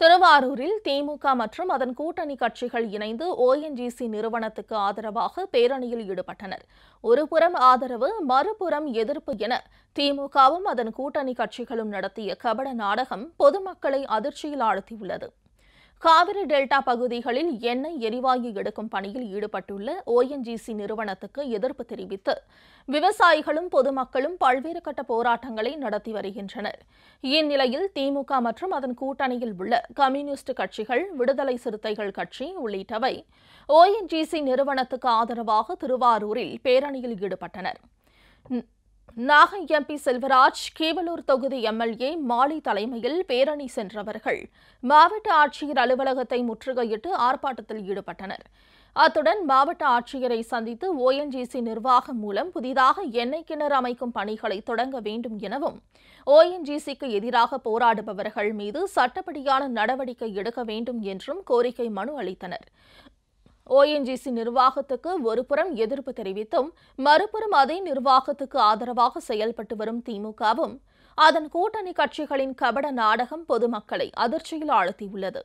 திருவாரூரில் திமுக மற்றும் அதன் கூட்டணி கட்சிகள் இணைந்து ஓஎன்ஜிசி நிறுவனத்துக்கு ஆதரவாக பேரணியில் ஈடுபட்டனர் ஒருபுறம் ஆதரவு மறுபுறம் எதிர்ப்பு என திமுகவும் அதன் கூட்டணி கட்சிகளும் நடத்திய கபட நாடகம் பொதுமக்களை அதிர்ச்சியில் ஆழ்த்தியுள்ளது காவிரி டெல்டா பகுதிகளில் எண்ணெய் எரிவாயு எடுக்கும் பணியில் ஈடுபட்டுள்ள ஓஎன்ஜிசி நிறுவனத்துக்கு எதிர்ப்பு தெரிவித்து விவசாயிகளும் பொதுமக்களும் பல்வேறு கட்ட போராட்டங்களை நடத்தி வருகின்றனர் இந்நிலையில் திமுக மற்றும் அதன் கூட்டணியில் உள்ள கம்யூனிஸ்ட் கட்சிகள் விடுதலை சிறுத்தைகள் கட்சி உள்ளிட்டவை ஓஎன்ஜிசி நிறுவனத்துக்கு ஆதரவாக திருவாரூரில் பேரணியில் ஈடுபட்டனர் நாகை எம்பி செல்வராஜ் கீவலூர் தொகுதி எம்எல்ஏ மாலி தலைமையில் பேரணி சென்றவர்கள் மாவட்ட ஆட்சியர் அலுவலகத்தை முற்றுகையிட்டு ஆர்ப்பாட்டத்தில் ஈடுபட்டனர் அத்துடன் மாவட்ட ஆட்சியரை சந்தித்து ஓஎன்ஜிசி நிர்வாகம் மூலம் புதிதாக எண்ணெய் கிணறு அமைக்கும் பணிகளை தொடங்க வேண்டும் எனவும் ஓஎன்ஜிசிக்கு எதிராக போராடுபவர்கள் மீது சட்டப்படியான நடவடிக்கை எடுக்க வேண்டும் என்றும் கோரிக்கை மனு அளித்தனர் ஓஎன்ஜிசி நிர்வாகத்துக்கு ஒருபுறம் எதிர்ப்பு தெரிவித்தும் மறுபுறம் அதே நிர்வாகத்துக்கு ஆதரவாக செயல்பட்டு வரும் திமுகவும் அதன் கூட்டணி கட்சிகளின் கபட நாடகம் பொதுமக்களை அதிர்ச்சியில் ஆழ்த்தியுள்ளது